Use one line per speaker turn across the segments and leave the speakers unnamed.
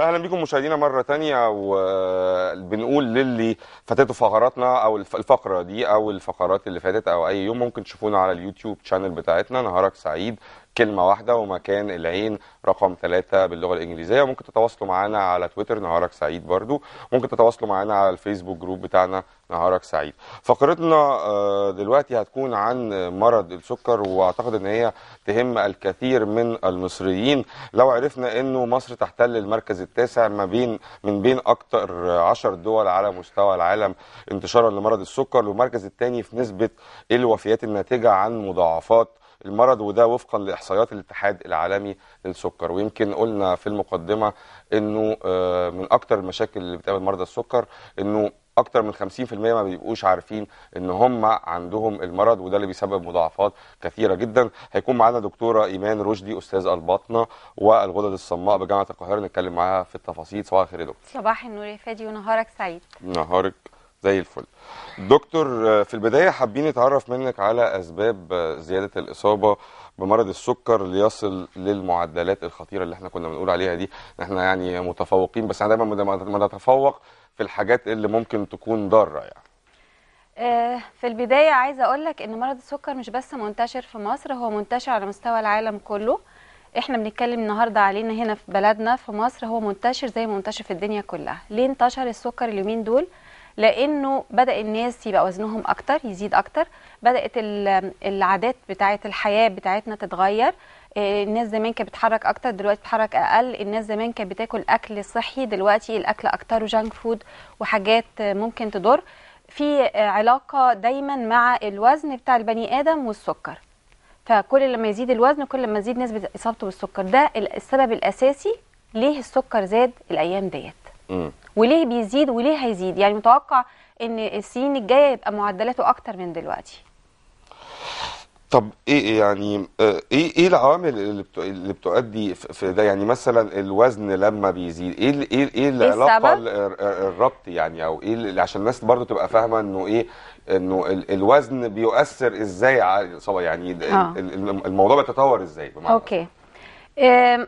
اهلا بيكم مشاهدينا مره تانية وبنقول للي فاتته فقراتنا او الفقره دي او الفقرات اللي فاتت او اي يوم ممكن تشوفونا على اليوتيوب شانل بتاعتنا نهارك سعيد كلمة واحدة ومكان العين رقم ثلاثة باللغة الإنجليزية ممكن تتواصلوا معانا على تويتر نهارك سعيد برضو ممكن تتواصلوا معانا على الفيسبوك جروب بتاعنا نهارك سعيد فقرتنا آه، دلوقتي هتكون عن مرض السكر واعتقد ان هي تهم الكثير من المصريين لو عرفنا انه مصر تحتل المركز التاسع ما بين من بين اكثر 10 دول على مستوى العالم انتشارا لمرض السكر والمركز الثاني في نسبة الوفيات الناتجة عن مضاعفات المرض وده وفقا لاحصائيات الاتحاد العالمي للسكر ويمكن قلنا في المقدمه انه آه، من اكتر المشاكل اللي بتقابل مرضى السكر انه اكتر من 50% ما بيبقوش عارفين ان هم عندهم المرض وده اللي بيسبب مضاعفات كثيره جدا هيكون معانا دكتوره ايمان رشدي استاذ الباطنه والغدد الصماء بجامعه القاهره نتكلم معاها في التفاصيل صباح الخير يا دكتور
صباح النور يا فادي ونهارك سعيد
نهارك زي الفل دكتور آه، في البداية حابين نتعرف منك على أسباب آه، زيادة الإصابة بمرض السكر ليصل للمعدلات الخطيرة اللي احنا كنا بنقول عليها دي احنا يعني متفوقين بس احنا دايما نتفوق في الحاجات اللي ممكن تكون ضارة يعني
آه، في البداية عايزة أقول لك إن مرض السكر مش بس منتشر في مصر هو منتشر على مستوى العالم كله احنا بنتكلم النهاردة علينا هنا في بلدنا في مصر هو منتشر زي ما منتشر في الدنيا كلها ليه انتشر السكر اليومين دول لانه بدا الناس يبقى وزنهم اكتر يزيد اكتر بدات العادات بتاعه الحياه بتاعتنا تتغير آه، الناس زمان كانت بتتحرك اكتر دلوقتي بتتحرك اقل الناس زمان كانت بتاكل اكل صحي دلوقتي الاكل اكتر جانك فود وحاجات ممكن تضر في علاقه دايما مع الوزن بتاع البني ادم والسكر فكل لما يزيد الوزن كل لما تزيد نسبه اصابته بالسكر ده السبب الاساسي ليه السكر زاد الايام ديت وليه بيزيد وليه هيزيد يعني متوقع ان السنين الجايه يبقى معدلاته اكتر من دلوقتي
طب ايه يعني ايه ايه, إيه العوامل اللي بتؤدي في ده يعني مثلا الوزن لما بيزيد ايه إيه, ايه ايه العلاقه الربط يعني او ايه اللي عشان الناس برضو تبقى فاهمه انه ايه انه الوزن بيؤثر ازاي على يعني آه. الموضوع بيتطور ازاي بمعنى
اوكي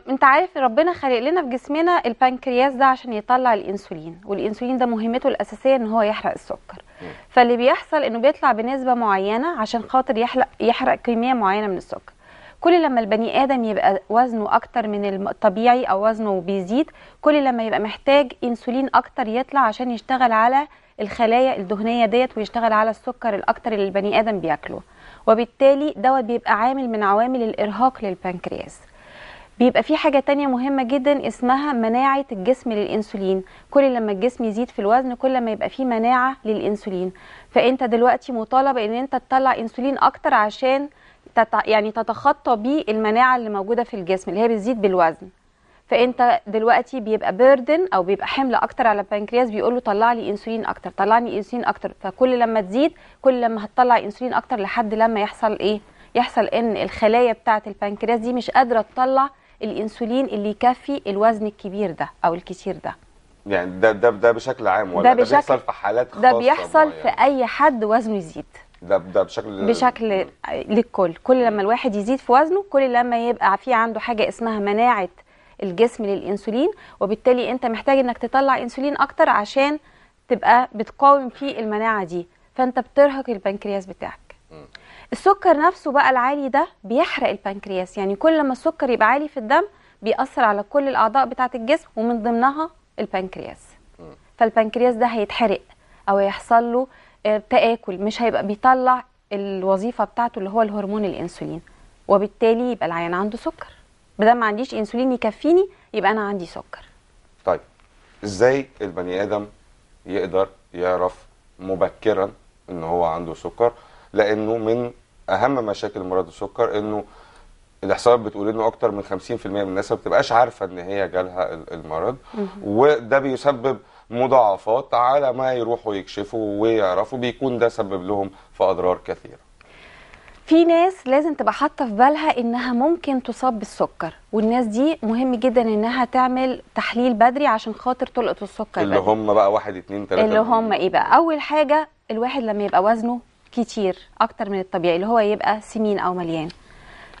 انت عارف ربنا خلق لنا في جسمنا البنكرياس ده عشان يطلع الانسولين والانسولين ده مهمته الاساسيه ان هو يحرق السكر فاللي بيحصل انه بيطلع بنسبه معينه عشان خاطر يحرق يحرق كميه معينه من السكر كل لما البني ادم يبقى وزنه اكتر من الطبيعي او وزنه بيزيد كل لما يبقى محتاج انسولين اكتر يطلع عشان يشتغل على الخلايا الدهنيه ديت ويشتغل على السكر الاكتر اللي البني ادم بياكله وبالتالي دوت بيبقى عامل من عوامل الارهاق للبنكرياس بيبقى في حاجة تانية مهمة جدا اسمها مناعة الجسم للإنسولين كل لما الجسم يزيد في الوزن كل ما يبقى في مناعة للإنسولين فأنت دلوقتي مطالب أن أنت تطلع إنسولين أكتر عشان تت... يعني تتخطى بيه المناعة اللي موجودة في الجسم اللي هي بتزيد بالوزن فانت دلوقتي بيبقى بيردن او بيبقى حمل اكتر على البنكرياس بيقول له طلع لي انسولين اكتر طلع لي انسولين اكتر فكل لما تزيد كل لما هتطلع انسولين اكتر لحد لما يحصل ايه يحصل ان الخلايا بتاعه البنكرياس دي مش قادره تطلع الانسولين اللي يكفي الوزن الكبير ده او الكتير ده
يعني ده ده ده بشكل عام ولا ده, ده بيحصل في حالات خاصه ده بيحصل في
اي حد وزنه يزيد
ده ده بشكل بشكل
للكل كل لما الواحد يزيد في وزنه كل لما يبقى في عنده حاجه اسمها مناعه الجسم للانسولين وبالتالي انت محتاج انك تطلع انسولين اكتر عشان تبقى بتقاوم فيه المناعه دي فانت بترهق البنكرياس بتاعك السكر نفسه بقى العالي ده بيحرق البنكرياس يعني كل ما السكر يبقى عالي في الدم بيأثر على كل الأعضاء بتاعة الجسم ومن ضمنها البنكرياس فالبنكرياس ده هيتحرق أو هيحصل له آه، تآكل مش هيبقى بيطلع الوظيفة بتاعته اللي هو الهرمون الأنسولين وبالتالي يبقى العيان عنده سكر بدل ما عنديش انسولين يكفيني يبقى انا عندي سكر
طيب ازاي البني ادم يقدر يعرف مبكرا ان هو عنده سكر لانه من اهم مشاكل مرض السكر انه الاحصائيات بتقول انه اكتر من 50% من الناس ما بتبقاش عارفه ان هي جالها المرض وده بيسبب مضاعفات على ما يروحوا يكشفوا ويعرفوا بيكون ده سبب لهم في اضرار كثيره
في ناس لازم تبقى حاطه في بالها انها ممكن تصاب بالسكر والناس دي مهم جدا انها تعمل تحليل بدري عشان خاطر تلقط السكر اللي بدري.
هم بقى واحد اتنين تلاته اللي هم
ايه بقى اول حاجه الواحد لما يبقى وزنه كتير اكتر من الطبيعي اللي هو يبقى سمين او مليان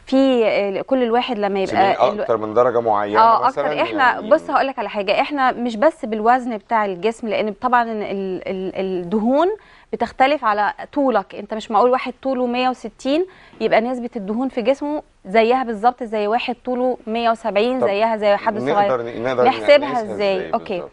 في كل الواحد لما يبقى اكتر
من درجه معينه اه اكتر مثلاً احنا يعني بص
هقول لك على حاجه احنا مش بس بالوزن بتاع الجسم لان طبعا الدهون بتختلف على طولك انت مش معقول واحد طوله 160 يبقى نسبه الدهون في جسمه زيها بالظبط زي واحد طوله 170 زيها زي حد صغير نقدر نقدر نحسبها ازاي اوكي بالزبط.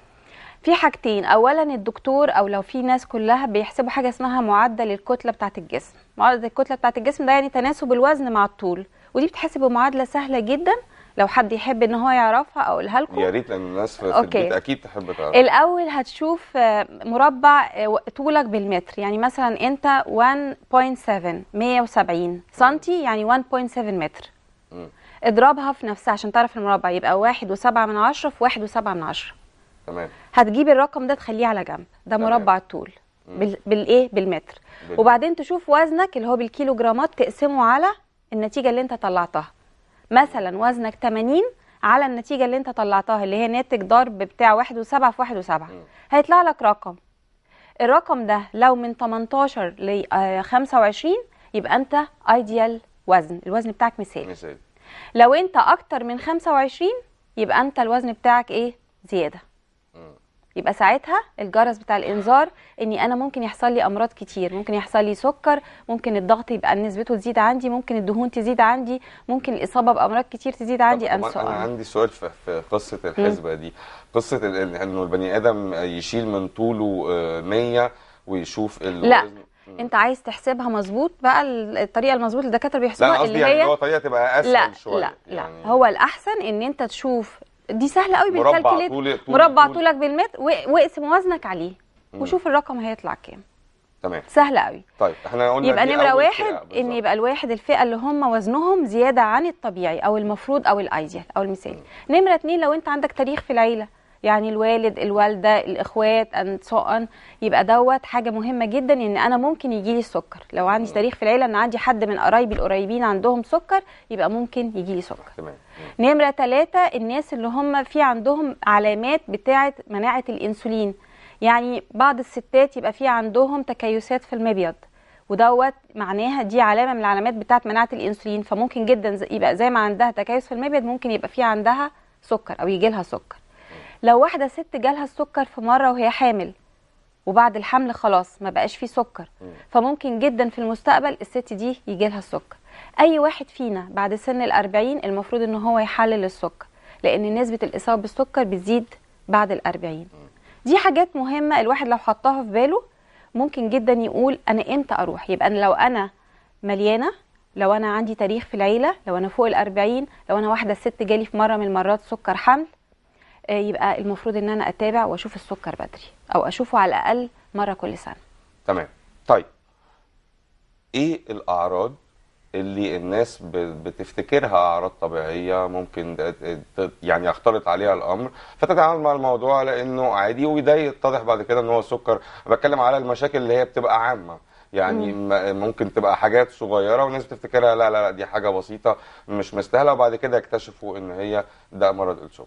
في حاجتين اولا الدكتور او لو في ناس كلها بيحسبوا حاجه اسمها معدل الكتله بتاعه الجسم معدل الكتله بتاعه الجسم ده يعني تناسب الوزن مع الطول ودي بتحسب بمعادله سهله جدا لو حد يحب ان هو يعرفها او اقولها لكم يا
ريت لان الناس في أوكي. البيت اكيد تحب تعرفها الاول
هتشوف آه، مربع آه، طولك بالمتر يعني مثلا انت 1.7 170 سنتي يعني 1.7 متر م. اضربها في نفسها عشان تعرف المربع يبقى 1.7 من 10 في 1.7 من 10 تمام هتجيب الرقم ده تخليه على جنب ده تمام. مربع الطول بال... بالايه بالمتر بال... وبعدين تشوف وزنك اللي هو بالكيلو جرامات تقسمه على النتيجه اللي انت طلعتها مثلا وزنك 80 على النتيجه اللي انت طلعتها اللي هي ناتج ضرب بتاع 1 و7 في 1 و7 هيطلع لك رقم الرقم ده لو من 18 ل 25 آه، يبقى انت ايديال وزن الوزن بتاعك مثالي مثال. لو انت اكتر من 25 يبقى انت الوزن بتاعك ايه زياده يبقى ساعتها الجرس بتاع الانذار اني انا ممكن يحصل لي امراض كتير ممكن يحصل لي سكر ممكن الضغط يبقى نسبته تزيد عندي ممكن الدهون تزيد عندي ممكن الاصابه بامراض كتير تزيد عندي امس انا عندي
سؤال في قصه الحسبه دي قصه انه البني ادم يشيل من طوله 100 آه، ويشوف لا
انت عايز تحسبها مظبوط بقى الطريقه المظبوط الدكاتره بيحسبوها اللي يعني هي لا قصدي يعني هو طريقه تبقى اسهل لا شويه لا يعني لا هو الاحسن ان انت تشوف دي سهله قوي بالكالكوليتر مربع طولك بالمتر واقسم وزنك عليه وشوف الرقم هيطلع كام تمام سهله قوي
طيب احنا قلنا يبقى نمره واحد
ان يبقى الواحد الفئه اللي هم وزنهم زياده عن الطبيعي او المفروض او الايديال او المثالي نمره اتنين لو انت عندك تاريخ في العيله يعني الوالد الوالده الاخوات ان سؤن يبقى دوت حاجه مهمه جدا ان انا ممكن يجي لي السكر لو عندي تاريخ في العيله ان عندي حد من قرايبي القريبين عندهم سكر يبقى ممكن يجي لي سكر تمام نمره ثلاثة الناس اللي هم في عندهم علامات بتاعه مناعه الانسولين يعني بعض الستات يبقى في عندهم تكيسات في المبيض ودوت معناها دي علامه من العلامات بتاعه مناعه الانسولين فممكن جدا يبقى زي ما عندها تكيس في المبيض ممكن يبقى في عندها سكر او يجي لها سكر لو واحده ست جالها السكر في مره وهي حامل وبعد الحمل خلاص ما بقاش فيه سكر فممكن جدا في المستقبل الست دي يجي لها السكر اي واحد فينا بعد سن ال40 المفروض ان هو يحلل السكر لان نسبه الاصابه بالسكر بتزيد بعد ال40 دي حاجات مهمه الواحد لو حطها في باله ممكن جدا يقول انا امتى اروح يبقى أنا لو انا مليانه لو انا عندي تاريخ في العيله لو انا فوق ال40 لو انا واحده ست جالي في مره من المرات سكر حمل آه، يبقى المفروض ان انا اتابع واشوف السكر بدري او اشوفه على الاقل مره كل سنه
تمام طيب ايه الاعراض اللي الناس بتفتكرها اعراض طبيعيه ممكن يعني يختلط عليها الامر فتتعامل مع الموضوع على انه عادي وده يتضح بعد كده ان هو سكر بتكلم على المشاكل اللي هي بتبقى عامه يعني مم. ممكن تبقى حاجات صغيره والناس بتفتكرها لا لا لا دي حاجه بسيطه مش مستاهله وبعد كده يكتشفوا ان هي ده مرض السكر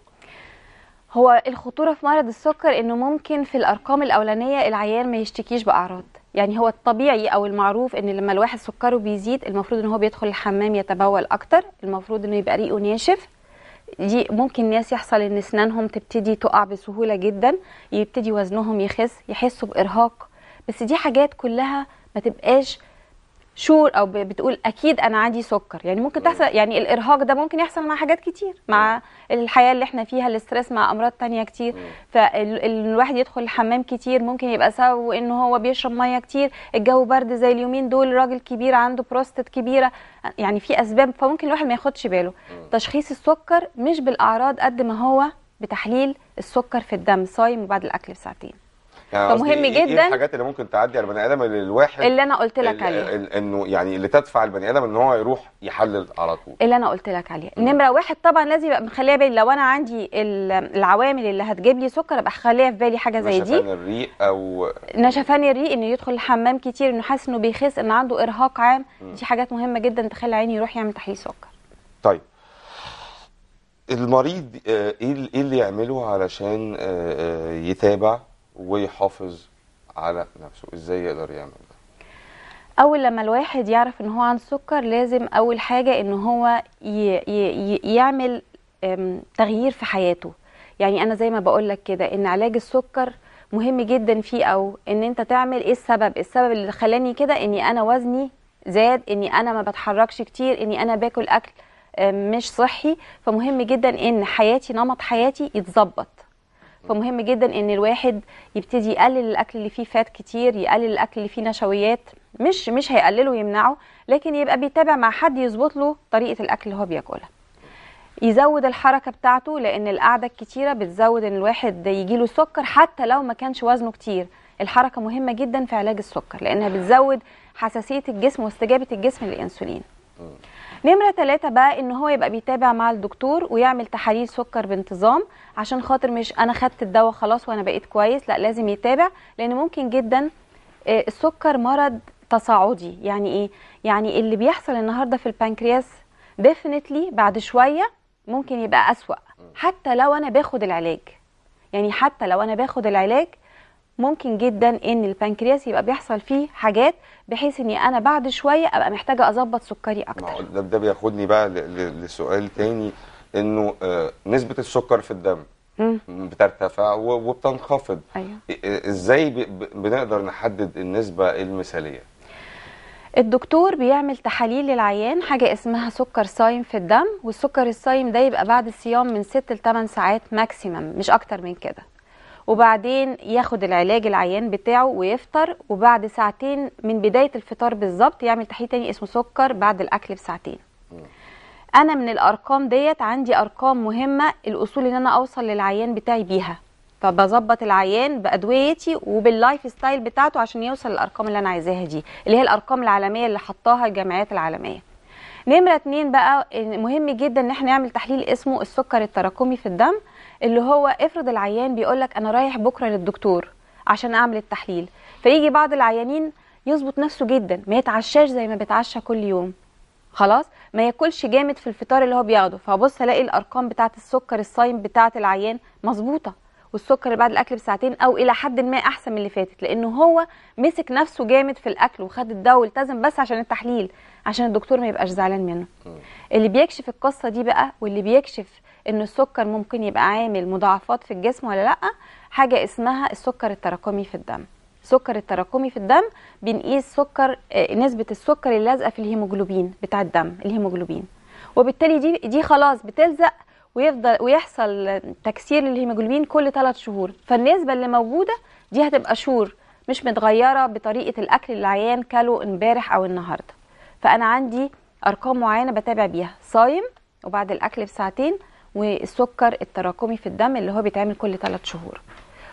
هو الخطوره في مرض السكر انه ممكن في الارقام الاولانيه العيان ما يشتكيش باعراض يعني هو الطبيعي او المعروف ان لما الواحد سكره بيزيد المفروض ان هو بيدخل الحمام يتبول اكتر المفروض انه يبقى ريقه ناشف دي ممكن ناس يحصل ان اسنانهم تبتدي تقع بسهوله جدا يبتدي وزنهم يخس يحسوا بارهاق بس دي حاجات كلها ما تبقاش شور او بتقول اكيد انا عندي سكر يعني ممكن تحصل أيوة. يعني الارهاق ده ممكن يحصل مع حاجات كتير مع أيوة. الحياه اللي احنا فيها الاسترس مع امراض تانية كتير أيوة. فالواحد يدخل الحمام كتير ممكن يبقى سبب ان هو بيشرب ميه كتير الجو برد زي اليومين دول راجل كبير عنده بروستات كبيره يعني في اسباب فممكن الواحد ما ياخدش باله تشخيص السكر مش بالاعراض قد ما هو بتحليل السكر في الدم صايم وبعد الاكل بساعتين
يعني فمهم إيه- إيه جدا ايه الحاجات اللي ممكن تعدي على البني ادم الواحد اللي انا قلت لك عليها انه يعني اللي تدفع البني ادم ان هو يروح يحلل على طول
اللي انا قلت لك عليها نمره واحد طبعا لازم يبقى مخليها بالي لو انا عندي العوامل اللي هتجيب لي سكر ابقى خليها في بالي حاجه زي دي نشفان
الريق او
نشفان الريق انه يدخل الحمام كتير انه حاسس انه بيخس ان عنده ارهاق عام م. دي حاجات مهمه جدا تخلي عيني يروح يعمل تحليل سكر
طيب المريض آه، إيه, ايه اللي يعمله علشان آه، آه، يتابع ويحافظ على نفسه ازاي يقدر يعمل ده
اول لما الواحد يعرف ان هو عنده سكر لازم اول حاجه ان هو ي... ي... يعمل تغيير في حياته يعني انا زي ما بقول لك كده ان علاج السكر مهم جدا فيه او ان انت تعمل ايه السبب السبب اللي خلاني كده اني انا وزني زاد اني انا ما بتحركش كتير اني انا باكل اكل مش صحي فمهم جدا ان حياتي نمط حياتي يتظبط فمهم جدا ان الواحد يبتدي يقلل الاكل اللي فيه فات كتير يقلل الاكل اللي فيه نشويات مش مش هيقلله ويمنعه لكن يبقى بيتابع مع حد يظبط له طريقه الاكل اللي هو بياكلها يزود الحركه بتاعته لان القعده الكتيره بتزود ان الواحد يجيله سكر حتى لو ما كانش وزنه كتير الحركه مهمه جدا في علاج السكر لانها بتزود حساسيه الجسم واستجابه الجسم للانسولين نمره ثلاثة بقى ان هو يبقى بيتابع مع الدكتور ويعمل تحاليل سكر بانتظام عشان خاطر مش انا خدت الدواء خلاص وانا بقيت كويس لا لازم يتابع لان ممكن جدا آه، السكر مرض تصاعدي يعني ايه يعني اللي بيحصل النهارده في البنكرياس ديفنتلي بعد شويه ممكن يبقى اسوا حتى لو انا باخد العلاج يعني حتى لو انا باخد العلاج ممكن جدا ان البنكرياس يبقى بيحصل فيه حاجات بحيث اني انا بعد شويه ابقى محتاجه اظبط سكري اكتر
ده, ده بياخدني بقى لسؤال تاني انه آه نسبه السكر في الدم مم. بترتفع وبتنخفض أيوة. ازاي بنقدر نحدد النسبه المثاليه
الدكتور بيعمل تحاليل للعيان حاجة اسمها سكر صايم في الدم والسكر الصايم ده يبقى بعد الصيام من 6 ل 8 ساعات ماكسيمم مش أكتر من كده وبعدين ياخد العلاج العيان بتاعه ويفطر وبعد ساعتين من بدايه الفطار بالظبط يعمل تحليل تاني اسمه سكر بعد الاكل بساعتين انا من الارقام ديت عندي ارقام مهمه الاصول ان انا اوصل للعيان بتاعي بيها فبظبط العيان بادويتي وباللايف ستايل بتاعته عشان يوصل للارقام اللي انا عايزاها دي اللي هي الارقام العالميه اللي حطاها الجمعيات العالميه نمره اتنين بقى مهم جدا ان احنا نعمل تحليل اسمه السكر التراكمي في الدم اللي هو افرض العيان بيقول لك انا رايح بكره للدكتور عشان اعمل التحليل فيجي بعض العيانين يظبط نفسه جدا ما يتعشاش زي ما بيتعشى كل يوم خلاص ما ياكلش جامد في الفطار اللي هو بياخده فهبص الاقي الارقام بتاعه السكر الصايم بتاعه العيان مظبوطه والسكر اللي بعد الاكل بساعتين او الى حد ما احسن من اللي فاتت لانه هو مسك نفسه جامد في الاكل وخد الدواء والتزم بس عشان التحليل عشان الدكتور ما يبقاش زعلان منه اللي بيكشف القصه دي بقى واللي بيكشف ان السكر ممكن يبقى عامل مضاعفات في الجسم ولا لا حاجه اسمها السكر التراكمي في الدم السكر التراكمي في الدم بنقيس سكر آه، نسبه السكر اللازقه في الهيموجلوبين بتاع الدم الهيموجلوبين وبالتالي دي دي خلاص بتلزق ويفضل ويحصل تكسير للهيموجلوبين كل 3 شهور فالنسبه اللي موجوده دي هتبقى شهور مش متغيره بطريقه الاكل اللي عيان كله امبارح او النهارده فانا عندي ارقام معينه بتابع بيها صايم وبعد الاكل بساعتين والسكر التراكمي في الدم اللي هو بيتعمل كل 3 شهور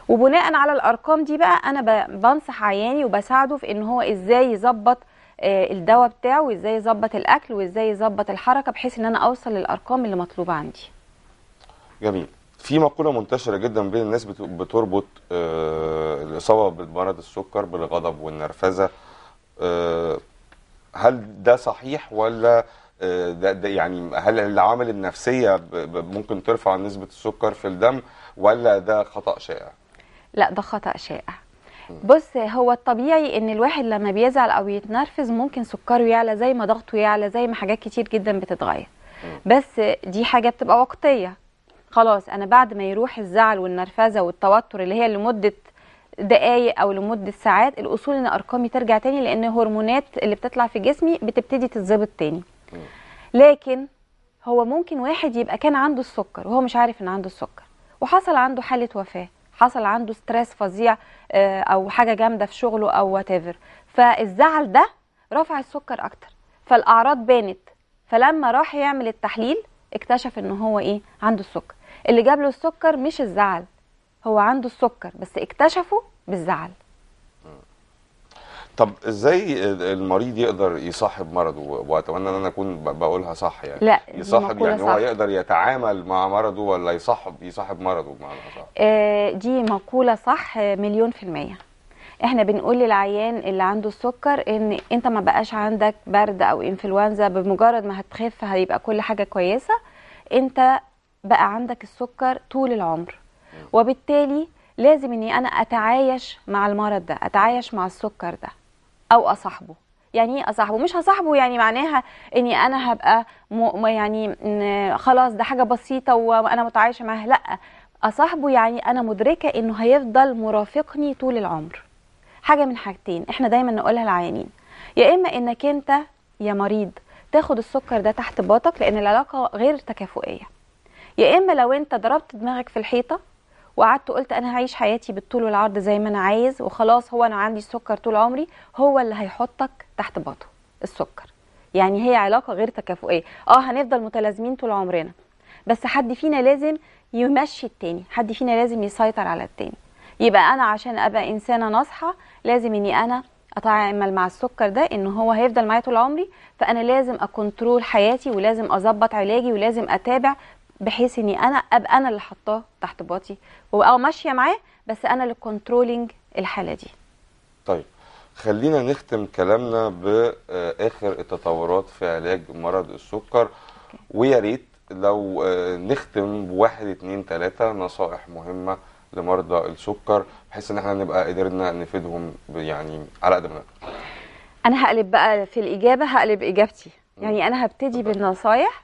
وبناء على الارقام دي بقى انا بنصح عياني وبساعده في ان هو ازاي يظبط آه، الدواء بتاعه وازاي يظبط الاكل وازاي يظبط الحركه بحيث ان انا اوصل للارقام اللي مطلوبه عندي
جميل في مقوله منتشره جدا بين الناس بتربط آه، الاصابه بمرض السكر بالغضب والنرفزه آه، هل ده صحيح ولا آه، ده, ده يعني هل العوامل النفسيه ممكن ترفع نسبه السكر في الدم ولا ده خطا شائع
لا ده خطا شائع بص هو الطبيعي ان الواحد لما بيزعل او يتنرفز ممكن سكره يعلى زي ما ضغطه يعلى زي ما حاجات كتير جدا بتتغير بس دي حاجه بتبقى وقتيه خلاص انا بعد ما يروح الزعل والنرفزه والتوتر اللي هي لمده دقايق او لمده ساعات الاصول ان ارقامي ترجع تاني لان هرمونات اللي بتطلع في جسمي بتبتدي تتظبط تاني لكن هو ممكن واحد يبقى كان عنده السكر وهو مش عارف ان عنده السكر وحصل عنده حاله وفاه حصل عنده ستريس فظيع آه، او حاجه جامده في شغله او واتيفر فالزعل ده رفع السكر اكتر فالاعراض بانت فلما راح يعمل التحليل اكتشف ان هو ايه عنده السكر اللي جاب له السكر مش الزعل هو عنده السكر بس اكتشفه بالزعل
طب ازاي المريض يقدر يصاحب مرضه واتمنى ان انا اكون بقولها صح يعني لا يصاحب يعني صح. هو يقدر يتعامل مع مرضه ولا يصاحب يصاحب مرضه بمعنى
صح آه دي مقوله صح مليون في الميه احنا بنقول للعيان اللي عنده السكر ان انت ما بقاش عندك برد او انفلونزا بمجرد ما هتخف هيبقى كل حاجه كويسه انت بقى عندك السكر طول العمر وبالتالي لازم اني انا اتعايش مع المرض ده اتعايش مع السكر ده او اصاحبه يعني ايه اصاحبه مش هصاحبه يعني معناها اني انا هبقى م... يعني خلاص ده حاجه بسيطه وانا متعايشه معاها لا اصاحبه يعني انا مدركه انه هيفضل مرافقني طول العمر حاجه من حاجتين احنا دايما نقولها للعيانين يا اما انك انت يا مريض تاخد السكر ده تحت باطك لان العلاقه غير تكافؤيه يا اما لو انت ضربت دماغك في الحيطه وقعدت قلت انا هعيش حياتي بالطول والعرض زي ما انا عايز وخلاص هو انا عندي السكر طول عمري هو اللي هيحطك تحت باطه السكر يعني هي علاقه غير تكافؤيه اه هنفضل متلازمين طول عمرنا بس حد فينا لازم يمشي التاني حد فينا لازم يسيطر على التاني يبقى انا عشان ابقى انسانه ناصحه لازم اني انا اتعامل مع السكر ده ان هو هيفضل معايا طول عمري فانا لازم اكنترول حياتي ولازم اظبط علاجي ولازم اتابع بحيث اني انا ابقى انا اللي حطاه تحت باطي وابقى أه ماشيه معاه بس انا اللي كنترولينج الحاله دي
طيب خلينا نختم كلامنا باخر آه، التطورات في علاج مرض السكر ويا ريت لو آه، نختم بواحد اتنين تلاته نصائح مهمه لمرضى السكر بحيث ان احنا نبقى قدرنا نفيدهم يعني على قد ما نقدر.
انا هقلب بقى في الاجابه هقلب اجابتي يعني انا هبتدي بالنصايح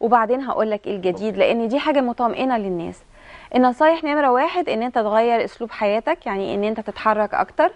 وبعدين هقول لك ايه الجديد لان دي حاجه مطمئنه للناس النصايح نمره واحد ان انت تغير اسلوب حياتك يعني ان انت تتحرك اكتر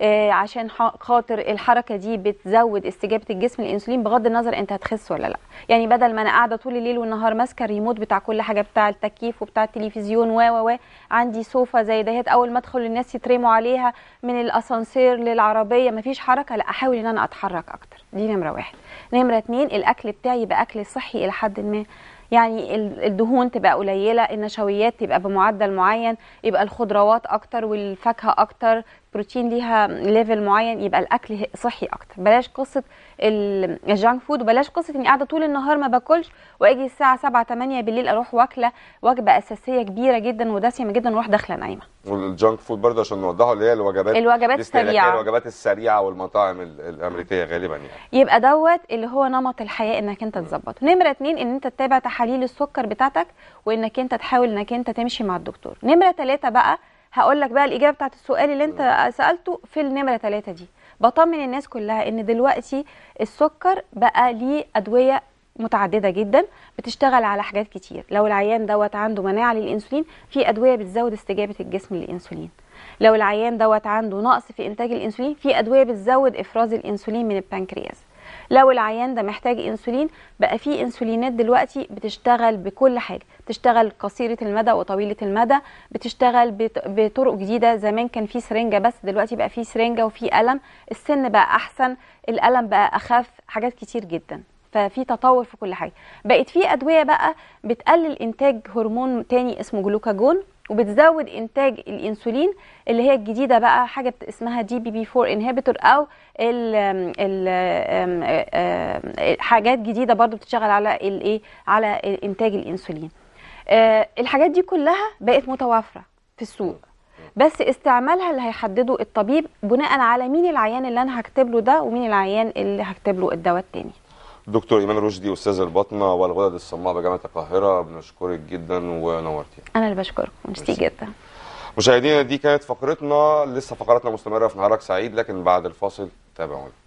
آه، عشان خاطر الحركه دي بتزود استجابه الجسم للانسولين بغض النظر انت هتخس ولا لا يعني بدل ما انا قاعده طول الليل والنهار ماسكه الريموت بتاع كل حاجه بتاع التكييف وبتاع التلفزيون و و عندي سوفا زي دهيت اول ما ادخل الناس يترموا عليها من الاسانسير للعربيه مفيش حركه لا احاول ان انا اتحرك اكتر دي نمره واحد نمره اتنين الاكل بتاعي يبقى اكل صحي الى حد ما يعني الدهون تبقى قليله النشويات تبقى بمعدل معين يبقى الخضروات اكتر والفاكهه اكتر بروتين ليها ليفل معين يبقى الاكل صحي اكتر بلاش قصه الجانك فود وبلاش قصه اني قاعده طول النهار ما باكلش واجي الساعه 7 8 بالليل اروح واكله وجبه اساسيه كبيره جدا ودسمه جدا واروح داخله نايمه
والجانك فود برضه عشان نوضحه اللي هي الوجبات الوجبات السريعه الوجبات السريعه والمطاعم الامريكيه غالبا يعني
يبقى دوت اللي هو نمط الحياه انك انت تظبطه نمره اثنين ان انت تتابع تحاليل السكر بتاعتك وانك انت تحاول انك انت تمشي مع الدكتور نمره ثلاثه بقى هقول لك بقى الاجابه بتاعت السؤال اللي انت سالته في النمره ثلاثة دي بطمن الناس كلها ان دلوقتي السكر بقى ليه ادويه متعدده جدا بتشتغل على حاجات كتير لو العيان دوت عنده مناعه للانسولين في ادويه بتزود استجابه الجسم للانسولين لو العيان دوت عنده نقص في انتاج الانسولين في ادويه بتزود افراز الانسولين من البنكرياس لو العيان ده محتاج انسولين بقى في انسولينات دلوقتي بتشتغل بكل حاجه بتشتغل قصيره المدى وطويله المدى بتشتغل بطرق جديده زمان كان في سرنجه بس دلوقتي بقى في سرنجه وفي الم السن بقى احسن الالم بقى اخف حاجات كتير جدا ففي تطور في كل حاجه بقت في ادويه بقى بتقلل انتاج هرمون تاني اسمه جلوكاجون وبتزود انتاج الانسولين اللي هي الجديده بقى حاجه اسمها دي بي بي 4 انهبيتور او ال حاجات جديده برضو بتشتغل على الايه على انتاج الانسولين آه، الحاجات دي كلها بقت متوافره في السوق بس استعمالها اللي هيحدده الطبيب بناء على مين العيان اللي انا هكتب له ده ومين العيان اللي هكتب له الدواء التاني
دكتور ايمان رشدي استاذ الباطنه والغدد الصماء بجامعه القاهره بنشكرك جدا ونورتي
انا اللي بشكرك ميرسي جدا
مشاهدينا دي كانت فقرتنا لسه فقراتنا مستمره في نهارك سعيد لكن بعد الفاصل تابعونا